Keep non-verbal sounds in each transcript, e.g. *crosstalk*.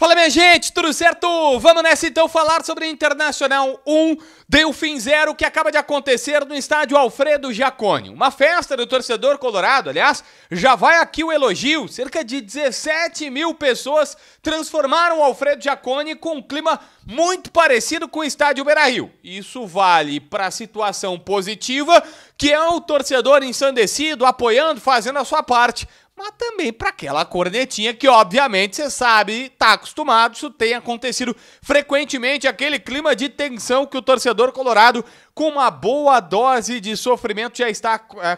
Fala minha gente, tudo certo? Vamos nessa então falar sobre Internacional 1, Delfim 0, que acaba de acontecer no estádio Alfredo Jaconi. Uma festa do torcedor colorado, aliás, já vai aqui o elogio, cerca de 17 mil pessoas transformaram o Alfredo Jaconi com um clima muito parecido com o estádio Beira-Rio. Isso vale para a situação positiva, que é o torcedor ensandecido, apoiando, fazendo a sua parte, mas também para aquela cornetinha que, obviamente, você sabe, tá acostumado, isso tem acontecido frequentemente, aquele clima de tensão que o torcedor colorado, com uma boa dose de sofrimento, já está é,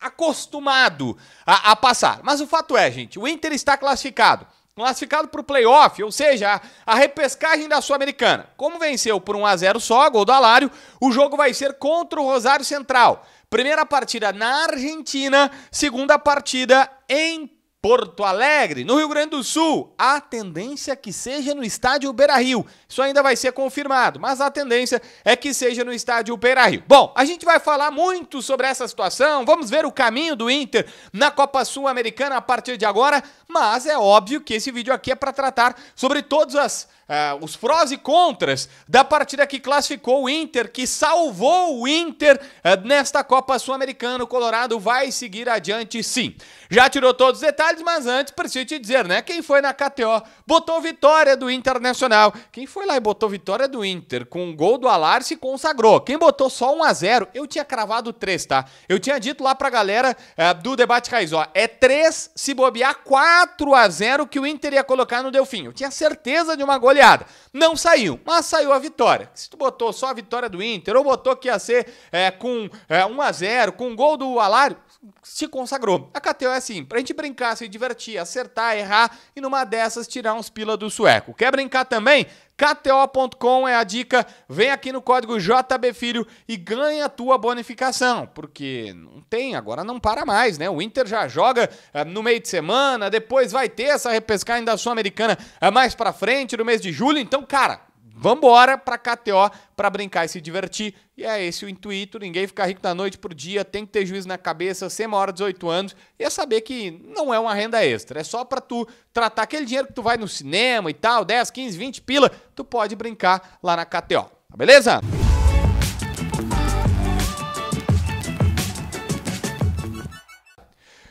acostumado a, a passar. Mas o fato é, gente, o Inter está classificado classificado para o playoff, ou seja, a repescagem da Sul-Americana. Como venceu por 1 a 0 só, gol do Alário, o jogo vai ser contra o Rosário Central. Primeira partida na Argentina, segunda partida em Porto Alegre, no Rio Grande do Sul, a tendência que seja no estádio Beira-Rio. Isso ainda vai ser confirmado, mas a tendência é que seja no estádio Beira-Rio. Bom, a gente vai falar muito sobre essa situação, vamos ver o caminho do Inter na Copa Sul-Americana a partir de agora, mas é óbvio que esse vídeo aqui é para tratar sobre todos as, uh, os prós e contras da partida que classificou o Inter, que salvou o Inter uh, nesta Copa Sul-Americana. O Colorado vai seguir adiante sim. Já tirou todos os detalhes novidades, mas antes preciso te dizer, né? Quem foi na KTO botou vitória do Internacional. Quem foi lá e botou vitória do Inter com um gol do Alar se consagrou. Quem botou só 1 a 0 eu tinha cravado 3, tá? Eu tinha dito lá pra galera é, do Debate ó. é 3 se bobear 4 a 0 que o Inter ia colocar no Delfim. Eu tinha certeza de uma goleada. Não saiu, mas saiu a vitória. Se tu botou só a vitória do Inter ou botou que ia ser é, com é, eh, 1 a 0 com um gol do Alário, se consagrou. A KTO é assim, pra gente brincar, se divertir, acertar, errar e numa dessas tirar uns pila do sueco. Quer brincar também? KTO.com é a dica. Vem aqui no código JBFilho e ganha a tua bonificação, porque não tem, agora não para mais, né? O Inter já joga eh, no meio de semana, depois vai ter essa repescagem da Sul-Americana eh, mais para frente, no mês de julho. Então, cara, Vambora para KTO para brincar e se divertir. E é esse o intuito. Ninguém fica rico da noite pro dia, tem que ter juízo na cabeça, ser maior de 18 anos. E é saber que não é uma renda extra. É só para tu tratar aquele dinheiro que tu vai no cinema e tal, 10, 15, 20 pila, tu pode brincar lá na KTO. Tá beleza?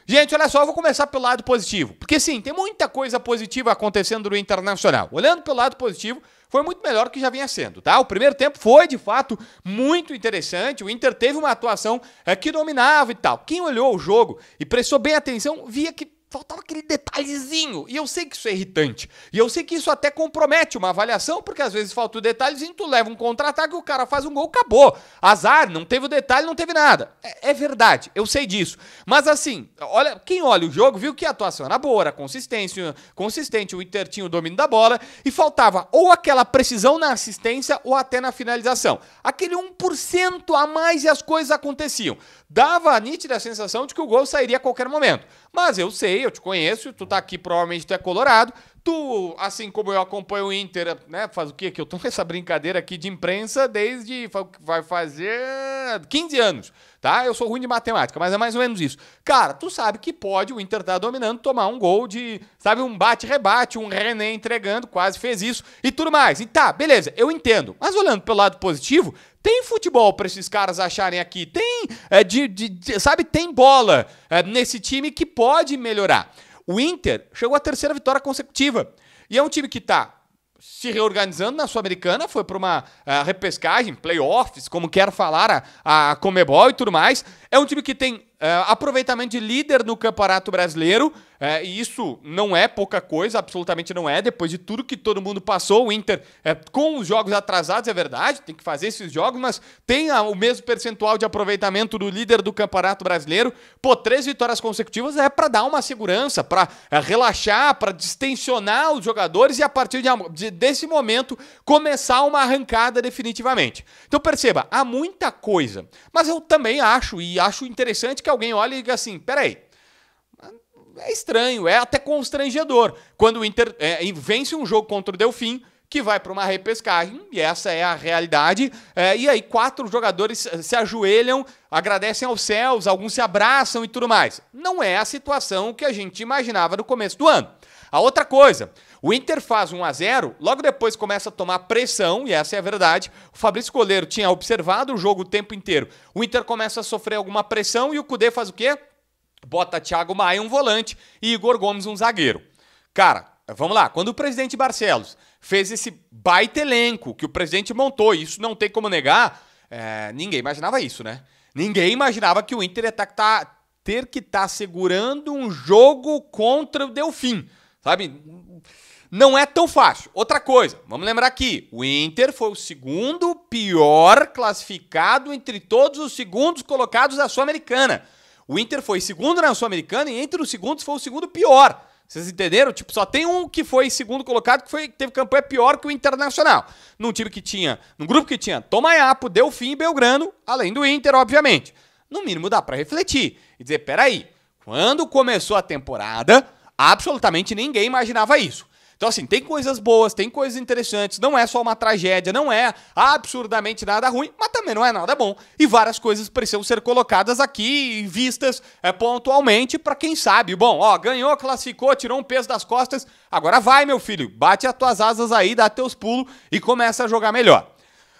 Gente, olha só, eu vou começar pelo lado positivo. Porque sim, tem muita coisa positiva acontecendo no internacional. Olhando pelo lado positivo, foi muito melhor do que já vinha sendo, tá? O primeiro tempo foi, de fato, muito interessante. O Inter teve uma atuação é, que dominava e tal. Quem olhou o jogo e prestou bem atenção, via que faltava aquele detalhezinho. E eu sei que isso é irritante. E eu sei que isso até compromete uma avaliação, porque às vezes falta o detalhezinho, tu leva um contra-ataque, o cara faz um gol, acabou. Azar, não teve o detalhe, não teve nada. É, é, verdade, eu sei disso. Mas assim, olha, quem olha o jogo viu que a atuação era boa, era consistência, consistente, o Inter tinha o domínio da bola e faltava ou aquela precisão na assistência ou até na finalização. Aquele 1% a mais e as coisas aconteciam. Dava a nítida sensação de que o gol sairia a qualquer momento. Mas eu sei, eu te conheço, tu tá aqui, provavelmente tu é colorado, tu, assim como eu acompanho o Inter, né? Faz o quê? Que eu tô *laughs* nessa brincadeira aqui de imprensa desde vai fazer 15 anos, tá? Eu sou ruim de matemática, mas é mais ou menos isso. Cara, tu sabe que pode o Inter tá dominando tomar um gol de, sabe, um bate-rebate, um René entregando, quase fez isso e tudo mais. E tá, beleza, eu entendo. Mas olhando pelo lado positivo, tem futebol para esses caras acharem aqui. Tem, é, de, de, de, sabe, tem bola é, nesse time que pode melhorar. O Inter chegou à terceira vitória consecutiva. E é um time que está se reorganizando na Sul-Americana, foi para uma uh, repescagem, playoffs, como quer falar a, a Comebol e tudo mais. É um time que tem uh, aproveitamento de líder no Campeonato Brasileiro, é, e isso não é pouca coisa, absolutamente não é. Depois de tudo que todo mundo passou, o Inter, é, com os jogos atrasados, é verdade, tem que fazer esses jogos, mas tem a, o mesmo percentual de aproveitamento do líder do Campeonato Brasileiro. Pô, três vitórias consecutivas é para dar uma segurança, para é, relaxar, para distensionar os jogadores e a partir de, desse momento começar uma arrancada definitivamente. Então perceba, há muita coisa, mas eu também acho e acho interessante que alguém olhe e diga assim: peraí é estranho, é até constrangedor. Quando o Inter é, vence um jogo contra o Delfim, que vai para uma repescagem, e essa é a realidade. É, e aí, quatro jogadores se ajoelham, agradecem aos céus, alguns se abraçam e tudo mais. Não é a situação que a gente imaginava no começo do ano. A outra coisa, o Inter faz 1 a 0 logo depois começa a tomar pressão, e essa é a verdade. O Fabrício Coleiro tinha observado o jogo o tempo inteiro. O Inter começa a sofrer alguma pressão e o Cudê faz o quê? bota Thiago Maia um volante e Igor Gomes um zagueiro. Cara, vamos lá, quando o presidente Barcelos fez esse baita elenco que o presidente montou, e isso não tem como negar, é, ninguém imaginava isso, né? Ninguém imaginava que o Inter ia tá, tá ter que estar tá segurando um jogo contra o Delfim, sabe? Não é tão fácil. Outra coisa, vamos lembrar aqui: o Inter foi o segundo pior classificado entre todos os segundos colocados da Sul-Americana. O Inter foi segundo na Sul-Americana e entre os segundos foi o segundo pior. Vocês entenderam? Tipo, só tem um que foi segundo colocado que foi, teve campanha pior que o Internacional. Num time que tinha, num grupo que tinha Tomaiapo, Delfim e Belgrano, além do Inter, obviamente. No mínimo dá para refletir e dizer, peraí, quando começou a temporada, absolutamente ninguém imaginava isso. Então, assim, tem coisas boas, tem coisas interessantes, não é só uma tragédia, não é absurdamente nada ruim, mas também não é nada bom. E várias coisas precisam ser colocadas aqui, vistas é, pontualmente, para quem sabe. Bom, ó, ganhou, classificou, tirou um peso das costas, agora vai, meu filho, bate as tuas asas aí, dá teus pulos e começa a jogar melhor.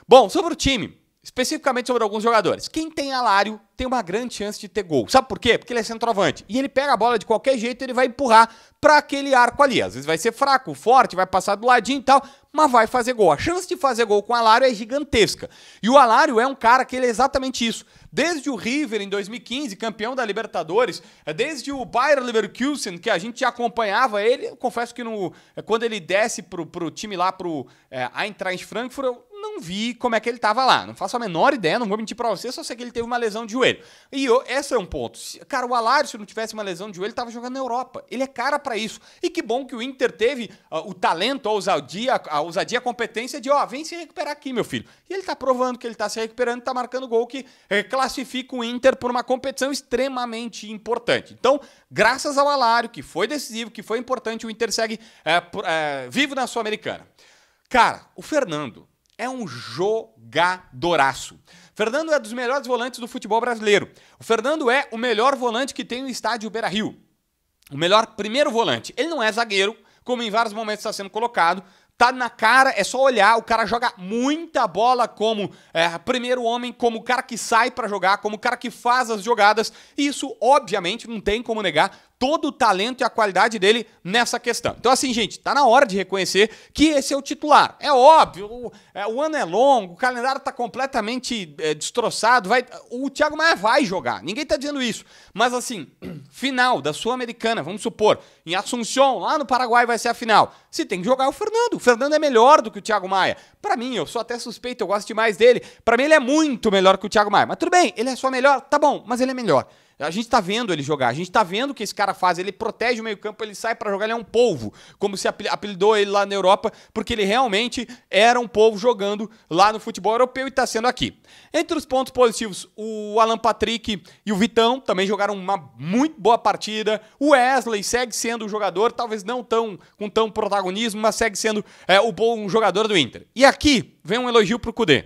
Bom, sobre o time especificamente sobre alguns jogadores. Quem tem alário tem uma grande chance de ter gol. Sabe por quê? Porque ele é centroavante. E ele pega a bola de qualquer jeito, ele vai empurrar para aquele arco ali. Às vezes vai ser fraco, forte, vai passar do ladinho e tal, mas vai fazer gol. A chance de fazer gol com o Alário é gigantesca. E o Alário é um cara que ele é exatamente isso. Desde o River em 2015, campeão da Libertadores, é desde o Bayer Leverkusen, que a gente acompanhava ele, confesso que no, é, quando ele desce pro, pro time lá pro é, Eintracht Frankfurt, eu não vi como é que ele estava lá. Não faço a menor ideia, não vou mentir para você, só sei que ele teve uma lesão de joelho. E eu, esse é um ponto. Cara, o Alário, se não tivesse uma lesão de joelho, estava jogando na Europa. Ele é cara para isso. E que bom que o Inter teve uh, o talento, a ousadia, a ousadia, a competência de, ó, oh, vem se recuperar aqui, meu filho. E ele está provando que ele está se recuperando, está marcando gol que eh, classifica o Inter por uma competição extremamente importante. Então, graças ao Alário, que foi decisivo, que foi importante, o Inter segue eh, por, eh, vivo na Sul-Americana. Cara, o Fernando, é um jogadoraço. Fernando é dos melhores volantes do futebol brasileiro. O Fernando é o melhor volante que tem no estádio Beira Rio. O melhor primeiro volante. Ele não é zagueiro, como em vários momentos está sendo colocado. Tá na cara, é só olhar. O cara joga muita bola como é, primeiro homem, como o cara que sai para jogar, como o cara que faz as jogadas. E isso, obviamente, não tem como negar todo o talento e a qualidade dele nessa questão. Então, assim, gente, tá na hora de reconhecer que esse é o titular. É óbvio, o, é, o ano é longo, o calendário tá completamente é, destroçado. Vai, o Thiago Maia vai jogar, ninguém tá dizendo isso. Mas, assim, *clears throat* final da Sul-Americana, vamos supor, em Assunção, lá no Paraguai vai ser a final. Se tem que jogar é o Fernando, o Fernando é melhor do que o Thiago Maia. Para mim, eu sou até suspeito, eu gosto demais dele. Para mim, ele é muito melhor que o Thiago Maia. Mas tudo bem, ele é só melhor, tá bom, mas ele é melhor. A gente tá vendo ele jogar, a gente tá vendo o que esse cara faz. Ele protege o meio-campo, ele sai para jogar, ele é um povo como se apelidou ele lá na Europa, porque ele realmente era um povo jogando lá no futebol europeu e tá sendo aqui. Entre os pontos positivos, o Alan Patrick e o Vitão também jogaram uma muito boa partida. O Wesley segue sendo o jogador, talvez não tão com tão protagonismo, mas segue sendo é, o bom jogador do Inter. E aqui vem um elogio pro Cudê.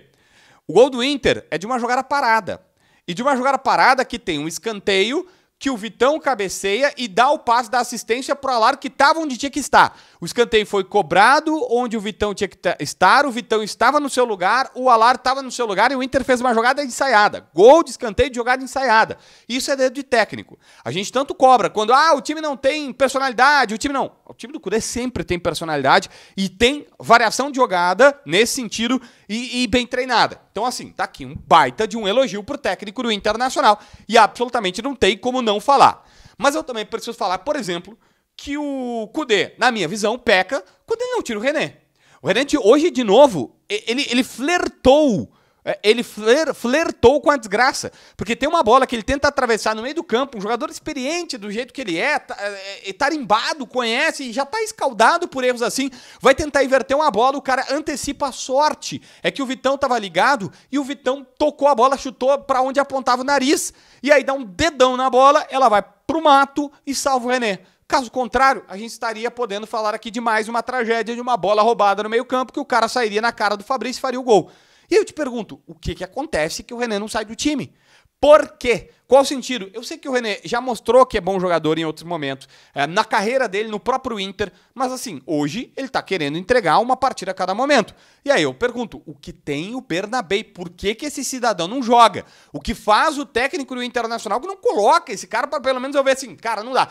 O gol do Inter é de uma jogada parada. E de uma jogada parada que tem um escanteio que o Vitão cabeceia e dá o passe da assistência para o Alar que estava onde tinha que estar. O escanteio foi cobrado onde o Vitão tinha que estar, o Vitão estava no seu lugar, o Alar estava no seu lugar e o Inter fez uma jogada ensaiada. Gol de escanteio de jogada ensaiada. Isso é dedo de técnico. A gente tanto cobra quando ah, o time não tem personalidade, o time não. O time do Cudê sempre tem personalidade e tem variação de jogada nesse sentido e, e, bem treinada. Então, assim, tá aqui um baita de um elogio pro técnico do Internacional. E absolutamente não tem como não falar. Mas eu também preciso falar, por exemplo, que o Kudê, na minha visão, peca quando ele não tira o René. O René, hoje, de novo, ele, ele flertou é, ele flertou com a desgraça. Porque tem uma bola que ele tenta atravessar no meio do campo, um jogador experiente do jeito que ele é, tá, é, é tarimbado, conhece e já tá escaldado por erros assim. Vai tentar inverter uma bola, o cara antecipa a sorte. É que o Vitão tava ligado e o Vitão tocou a bola, chutou para onde apontava o nariz. E aí dá um dedão na bola, ela vai pro mato e salva o René. Caso contrário, a gente estaria podendo falar aqui de mais uma tragédia de uma bola roubada no meio-campo que o cara sairia na cara do Fabrício e faria o gol. E eu te pergunto, o que, que acontece que o René não sai do time? Por quê? Qual o sentido? Eu sei que o René já mostrou que é bom jogador em outros momentos, é, na carreira dele, no próprio Inter, mas assim, hoje ele tá querendo entregar uma partida a cada momento. E aí eu pergunto, o que tem o Bernabei? Por que, que esse cidadão não joga? O que faz o técnico do Internacional que não coloca esse cara para pelo menos eu ver assim, cara, não dá.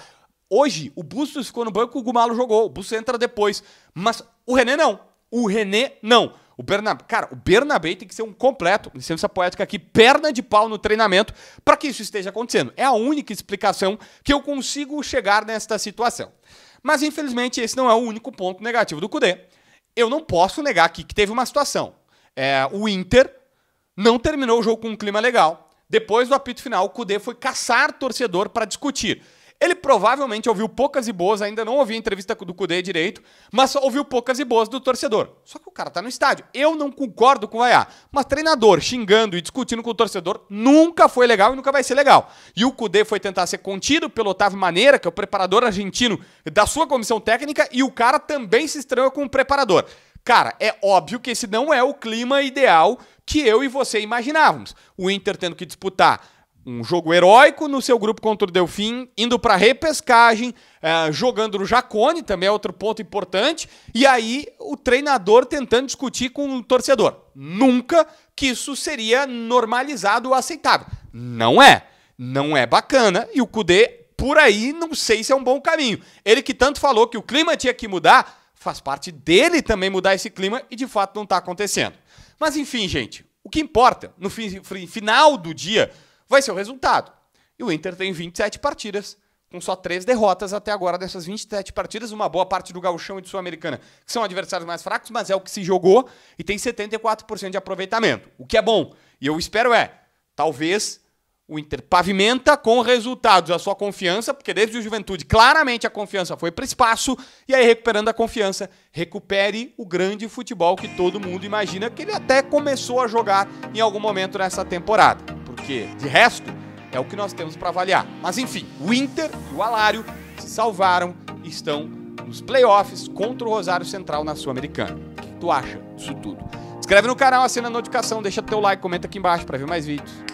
Hoje, o Bustos ficou no banco, o Gumalo jogou, o Bustos entra depois, mas o René não. O René não. O Bernabé, cara, o Bernabé tem que ser um completo, licença poética aqui, perna de pau no treinamento para que isso esteja acontecendo. É a única explicação que eu consigo chegar nesta situação. Mas infelizmente esse não é o único ponto negativo do Cudê. Eu não posso negar aqui que teve uma situação. É, o Inter não terminou o jogo com um clima legal. Depois do apito final, o Cudê foi caçar torcedor para discutir. Ele provavelmente ouviu poucas e boas, ainda não ouviu a entrevista do Cudê direito, mas ouviu poucas e boas do torcedor. Só que o cara tá no estádio. Eu não concordo com o Ayá, Mas treinador xingando e discutindo com o torcedor nunca foi legal e nunca vai ser legal. E o Cudê foi tentar ser contido pelo Otávio Maneira, que é o preparador argentino da sua comissão técnica, e o cara também se estranha com o preparador. Cara, é óbvio que esse não é o clima ideal que eu e você imaginávamos. O Inter tendo que disputar um jogo heróico no seu grupo contra o Delfim, indo para repescagem, uh, jogando no Jacone, também é outro ponto importante, e aí o treinador tentando discutir com o torcedor. Nunca que isso seria normalizado ou aceitável. Não é. Não é bacana, e o Kudê, por aí, não sei se é um bom caminho. Ele que tanto falou que o clima tinha que mudar, faz parte dele também mudar esse clima, e de fato não está acontecendo. Mas enfim, gente, o que importa, no final do dia vai ser o resultado. E o Inter tem 27 partidas, com só três derrotas até agora dessas 27 partidas, uma boa parte do gauchão e do Sul-Americana, que são adversários mais fracos, mas é o que se jogou e tem 74% de aproveitamento, o que é bom. E eu espero é, talvez o Inter pavimenta com resultados a sua confiança, porque desde o Juventude claramente a confiança foi para espaço, e aí recuperando a confiança, recupere o grande futebol que todo mundo imagina que ele até começou a jogar em algum momento nessa temporada porque de resto é o que nós temos para avaliar. Mas enfim, o Inter e o Alário se salvaram e estão nos playoffs contra o Rosário Central na Sul-Americana. O que tu acha disso tudo? Inscreve no canal, assina a notificação, deixa teu like, comenta aqui embaixo para ver mais vídeos.